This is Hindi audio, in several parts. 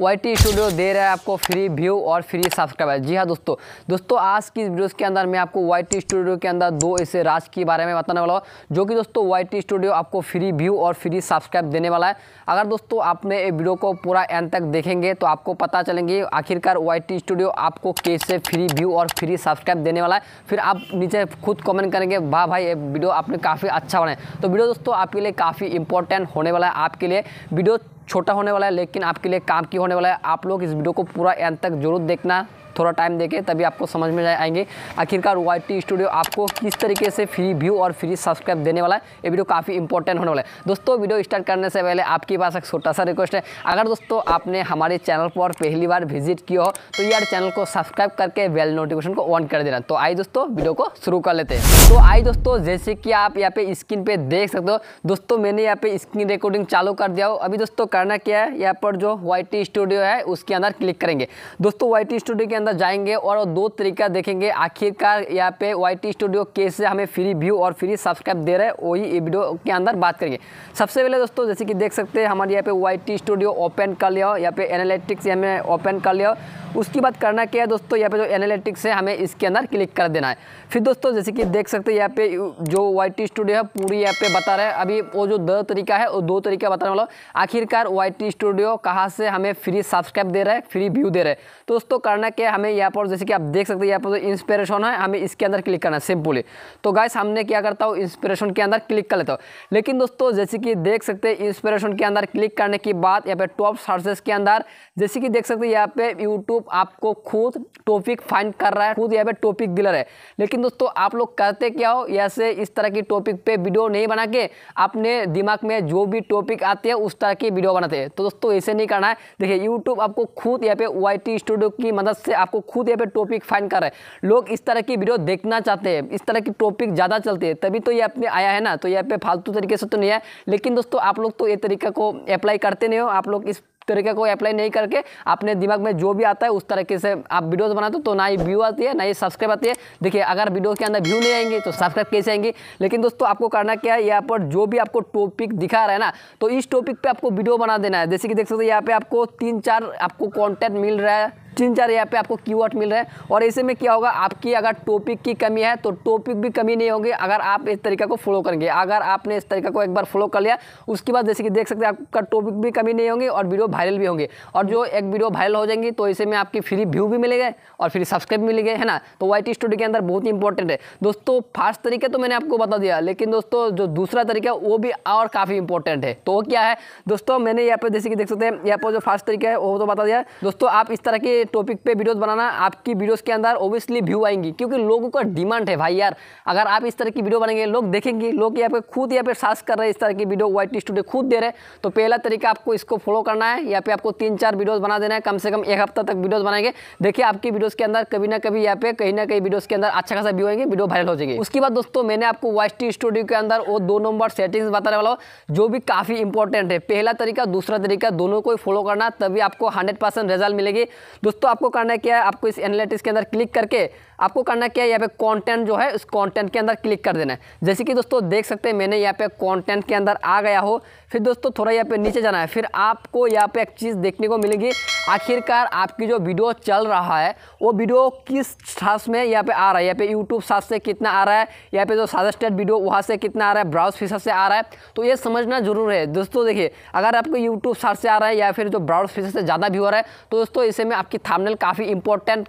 वाई टी स्टूडियो दे रहा है आपको फ्री व्यू और फ्री सब्सक्राइबर जी हाँ दोस्तों दोस्तों आज की वीडियोस के अंदर मैं आपको वाई टी स्टूडियो के अंदर दो ऐसे राज के बारे में बताने वाला हूँ जो कि दोस्तों वाई टी स्टूडियो आपको फ्री व्यू और फ्री सब्सक्राइब देने वाला है अगर दोस्तों आपने ये वीडियो को पूरा एंड तक देखेंगे तो आपको पता चलेंगे आखिरकार वाई टी स्टूडियो आपको कैसे फ्री व्यू और फ्री सब्सक्राइब देने वाला है फिर आप नीचे खुद कमेंट करेंगे वाह भाई ये वीडियो आपने काफ़ी अच्छा बनाए तो वीडियो दोस्तों आपके लिए काफ़ी इंपॉर्टेंट होने वाला है आपके लिए वीडियो छोटा होने वाला है लेकिन आपके लिए काम की होने वाला है आप लोग इस वीडियो को पूरा एंड तक जरूर देखना थोड़ा टाइम देके तभी आपको समझ में आएंगे आखिरकार वाई स्टूडियो आपको किस तरीके से फ्री व्यू और फ्री सब्सक्राइब देने वाला है ये वीडियो काफ़ी इंपॉर्टेंट होने वाला है दोस्तों वीडियो स्टार्ट करने से पहले आपके पास एक छोटा सा रिक्वेस्ट है अगर दोस्तों आपने हमारे चैनल पर पहली बार विजिट किया हो तो यार चैनल को सब्सक्राइब करके बेल नोटिफिकेशन को ऑन कर देना तो आई दोस्तों वीडियो को शुरू कर लेते हैं तो आई दोस्तों जैसे कि आप यहाँ पे स्क्रीन पे देख सकते हो दोस्तों मैंने यहाँ पे स्क्रीन रिकॉर्डिंग चालू कर दिया हो अभी दोस्तों करना क्या है यहाँ पर जो वाई स्टूडियो है उसके अंदर क्लिक करेंगे दोस्तों वाई स्टूडियो के अंदर अंदर जाएंगे और दो तरीका देखेंगे आखिरकार यहाँ पे वाई स्टूडियो कैसे हमें फ्री व्यू और फ्री सब्सक्राइब दे रहे हैं वही वीडियो के अंदर बात करेंगे सबसे पहले दोस्तों जैसे कि देख सकते हैं हमारे यहाँ पे वाई स्टूडियो ओपन कर लिया यहाँ पे एनालिटिक्स हमें ओपन कर लिया उसकी बात करना क्या है दोस्तों यहाँ पे जो एनालिटिक्स है हमें इसके अंदर क्लिक कर देना है फिर दोस्तों जैसे कि देख सकते हैं यहाँ पे जो वाई स्टूडियो है पूरी यहाँ पे बता रहा है अभी वो जो दो तरीका है वो दो तरीका बताने वाला आखिरकार वाई स्टूडियो कहाँ से हमें फ्री सब्सक्राइब दे रहा है फ्री व्यू दे रहे हैं तो दोस्तों करना क्या हमें यहाँ पर जैसे कि आप देख सकते हैं यहाँ पर जो इंस्पिरेशन है हमें इसके अंदर क्लिक करना है सिंपली तो गाइस हमने क्या करता हूँ इंस्पिरेशन के अंदर क्लिक कर लेता हूँ लेकिन दोस्तों जैसे कि देख सकते हैं इंस्पिरेशन के अंदर क्लिक करने के बाद यहाँ पे टॉप सर्चेस के अंदर जैसे कि देख सकते हैं यहाँ पे यूट्यूब आपको खुद टॉपिक फाइंड कर रहा है खुद यहाँ पे टॉपिक दिलर है लेकिन दोस्तों आप लोग करते क्या हो ऐसे इस तरह की टॉपिक पे वीडियो नहीं बना के अपने दिमाग में जो भी टॉपिक आते हैं उस तरह की वीडियो बनाते हैं तो दोस्तों ऐसे नहीं करना है देखिए यूट्यूब आपको खुद यहाँ पे वाई स्टूडियो की मदद से आपको खुद यहाँ पे टॉपिक फाइन कर रहे हैं लोग इस तरह की वीडियो देखना चाहते हैं इस तरह की टॉपिक ज़्यादा चलते हैं तभी तो ये अपने आया है ना तो यहाँ पे फालतू तरीके से तो नहीं आया लेकिन दोस्तों आप लोग तो ये तरीका को अप्लाई करते नहीं हो आप लोग इस तरीके को अप्लाई नहीं करके अपने दिमाग में जो भी आता है उस तरीके से आप वीडियोस बनाते हो तो ना ही व्यू आती है ना ही सब्सक्राइब आती है देखिए अगर वीडियो के अंदर व्यू नहीं आएंगे तो सब्सक्राइब कैसे आएंगे लेकिन दोस्तों आपको करना क्या है यहाँ पर जो भी आपको टॉपिक दिखा रहा है ना तो इस टॉपिक पर आपको वीडियो बना देना है जैसे कि देख सकते हो यहाँ पर आपको तीन चार आपको कॉन्टेंट मिल रहा है तीन चार यहाँ पे आपको की मिल रहा है और ऐसे में क्या होगा आपकी अगर टॉपिक की कमी है तो टॉपिक भी कमी नहीं होगी अगर आप इस तरीका को फॉलो करेंगे अगर आपने इस तरीका को एक बार फॉलो कर लिया उसके बाद जैसे कि देख सकते हैं आपका टॉपिक भी कमी नहीं होगी और वीडियो वायरल भी होंगे और जो एक वीडियो वायरल हो जाएंगी तो ऐसे में आपकी फ्री व्यू भी मिलेगा और फिर सब्सक्राइब भी मिलेगा है ना तो वाई स्टूडियो के अंदर बहुत ही इंपॉर्टेंट है दोस्तों फर्स्ट तरीके तो मैंने आपको बता दिया लेकिन दोस्तों जो दूसरा तरीका है वो भी और काफ़ी इंपॉर्टेंट है तो क्या है दोस्तों मैंने यहाँ पर जैसे कि देख सकते हैं यहाँ पर जो फर्स्ट तरीका है वो तो बता दिया दोस्तों आप इस तरह की टॉपिक पे वीडियोस बनाना आपकी वीडियोस के अंदर ओबियसली व्यू आएंगी क्योंकि लोगों का डिमांड है भाई यार अगर आप इस तरह की वीडियो बनाएंगे लोग देखेंगे लोग यहाँ पे खुद यहाँ पे सास कर रहे हैं इस तरह की वीडियो वाइट स्टूडियो खुद दे रहे तो पहला तरीका आपको इसको फॉलो करना है यहाँ पे आपको तीन चार वीडियोज़ बना देना है कम से कम एक हफ्ता तक वीडियोज़ बनाएंगे देखिए आपकी वीडियोज़ के अंदर कभी ना कभी यहाँ पे कहीं ना कहीं वीडियोज़ के अंदर अच्छा खासा व्यू आएंगे वीडियो वायरल हो जाएगी उसके बाद दोस्तों मैंने आपको वाइट स्टूडियो के अंदर वो दो नंबर सेटिंग्स बताने वाला जो भी काफ़ी इंपॉर्टेंट है पहला तरीका दूसरा तरीका दोनों को फॉलो करना तभी आपको हंड्रेड रिजल्ट मिलेगी दोस्तों दोस्तों आपको करना क्या है आपको इस एनालिटिक्स के अंदर क्लिक करके आपको करना क्या है यहाँ पे कंटेंट जो है उस कंटेंट के अंदर क्लिक कर देना है जैसे कि दोस्तों देख सकते हैं मैंने यहाँ पे कंटेंट के अंदर आ गया हो फिर दोस्तों थोड़ा यहाँ पे नीचे जाना है फिर आपको यहाँ पे एक चीज़ देखने को मिलेगी आखिरकार आपकी जो वीडियो चल रहा है वो वीडियो किस सास में यहाँ पे आ रहा है यहाँ पे यूट्यूब सास से कितना आ रहा है यहाँ पे जो सजेस्टेड वीडियो वहाँ से कितना आ रहा है ब्राउज फीसर से आ रहा है तो ये समझना जरूर है दोस्तों देखिए अगर आपको यूट्यूब सास से आ रहा है या फिर जो ब्राउज फीसर से ज़्यादा व्यू हो रहा है तो दोस्तों इसे में आपकी थामनेल काफ़ी इंपॉर्टेंट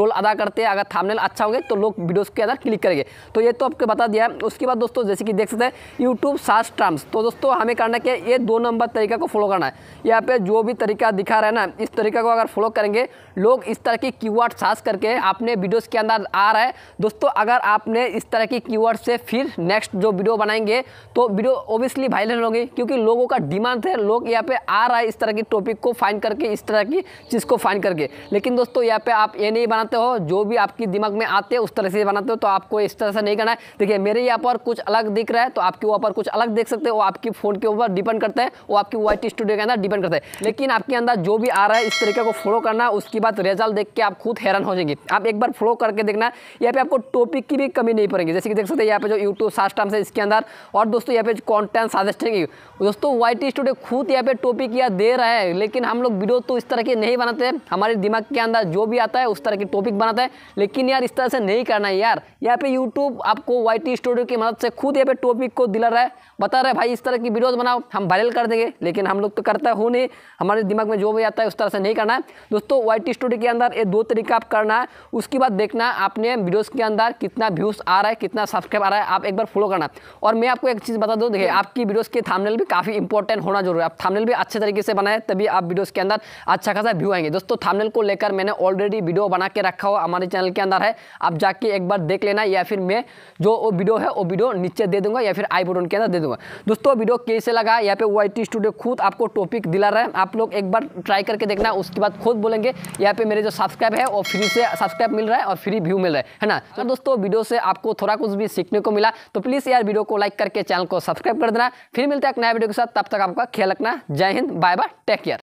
रोल अदा करते हैं अगर थामनेल अच्छा होंगे तो लोग वीडियोज़ के अंदर क्लिक करेंगे तो ये तो आपको बता दिया उसके बाद दोस्तों जैसे कि देख सकते हैं यूट्यूब सास ट्राम्स तो दोस्तों हमें करना है कि ये दो नंबर तरीका को फॉलो करना है यहाँ पे जो भी तरीका दिखा रहा है ना इस तरीका को अगर फॉलो करेंगे लोग इस तरह की कीवर्ड सर्च करके अपने वीडियोस के अंदर आ रहा है दोस्तों अगर आपने इस तरह की कीवर्ड से फिर नेक्स्ट जो वीडियो बनाएंगे तो वीडियो ओबियसली वायरल होगी क्योंकि लोगों का डिमांड है लोग यहाँ पे आ रहा है इस तरह की टॉपिक को फाइन करके इस तरह की चीज़ को फाइन करके लेकिन दोस्तों यहाँ पे आप ये नहीं बनाते हो जो भी आपके दिमाग में आते हैं उस तरह से बनाते हो तो आपको इस तरह से नहीं करना है देखिए मेरे यहाँ पर कुछ अलग दिख रहा है तो आपके ऊपर कुछ अलग देख सकते हो आपकी फ़ोन के ऊपर ऊपर डिपेंड करता है वो आपकी वाई स्टूडियो के अंदर डिपेंड करता है लेकिन आपके अंदर जो भी आ रहा है इस तरीके को फॉलो करना उसके बाद रिजल्ट देख के आप खुद हैरान हो जाएंगे आप एक बार फॉलो करके देखना यहाँ पे आपको टॉपिक की भी कमी नहीं पड़ेगी जैसे कि देख सकते हैं यहाँ पे जो यूट्यूब सार्स टाइम से इसके अंदर और दोस्तों यहाँ पे कॉन्टेंट है दोस्तों वाई स्टूडियो खुद यहाँ पे टॉपिक या दे रहा है लेकिन हम लोग वीडियो तो इस तरह के नहीं बनाते हमारे दिमाग के अंदर जो भी आता है उस तरह के टॉपिक बनाता है लेकिन यार इस तरह से नहीं करना है यार यहाँ पे यूट्यूब आपको वाई स्टूडियो की मदद से खुद यहाँ पे टॉपिक को दिला रहा है बता रहा है भाई इस तरह की वीडियोज बना बनाओ हम वायरल कर देंगे लेकिन हम लोग तो करता हो नहीं हमारे दिमाग में जो भी आता है उस तरह से नहीं करना है दोस्तों वाई टी स्टूडियो के अंदर ये दो तरीका आप करना है उसके बाद देखना है आपने वीडियोज़ के अंदर कितना व्यूज़ आ रहा है कितना सब्सक्राइब आ रहा है आप एक बार फॉलो करना और मैं आपको एक चीज़ बता दूँ देखिए आपकी वीडियोज़ के थामनेल भी काफ़ी इंपॉर्टेंट होना जरूरी है आप थामनेल भी अच्छे तरीके से बनाए तभी आप वीडियोज़ के अंदर अच्छा खासा व्यू आएंगे दोस्तों थामनेल को लेकर मैंने ऑलरेडी वीडियो बना के रखा हुआ हमारे चैनल के अंदर है आप जाके एक बार देख लेना या फिर मैं जो वो वीडियो है वो वीडियो नीचे दे दूंगा या फिर आई बटन के अंदर दे दूंगा दोस्तों वीडियो कैसे लगा यहाँ पे ओ स्टूडियो खुद आपको टॉपिक दिला रहा है आप लोग एक बार ट्राई करके देखना उसके बाद खुद बोलेंगे यहाँ पे मेरे जो सब्सक्राइब है वो फ्री से सब्सक्राइब मिल रहा है और फ्री व्यू मिल रहा है ना तो दोस्तों वीडियो से आपको थोड़ा कुछ भी सीखने को मिला तो प्लीज़ यार वीडियो को लाइक करके चैनल को सब्सक्राइब कर देना फिर मिलते हैं नया वीडियो के साथ तब तक आपका ख्याल रखना जय Hind bye bye take care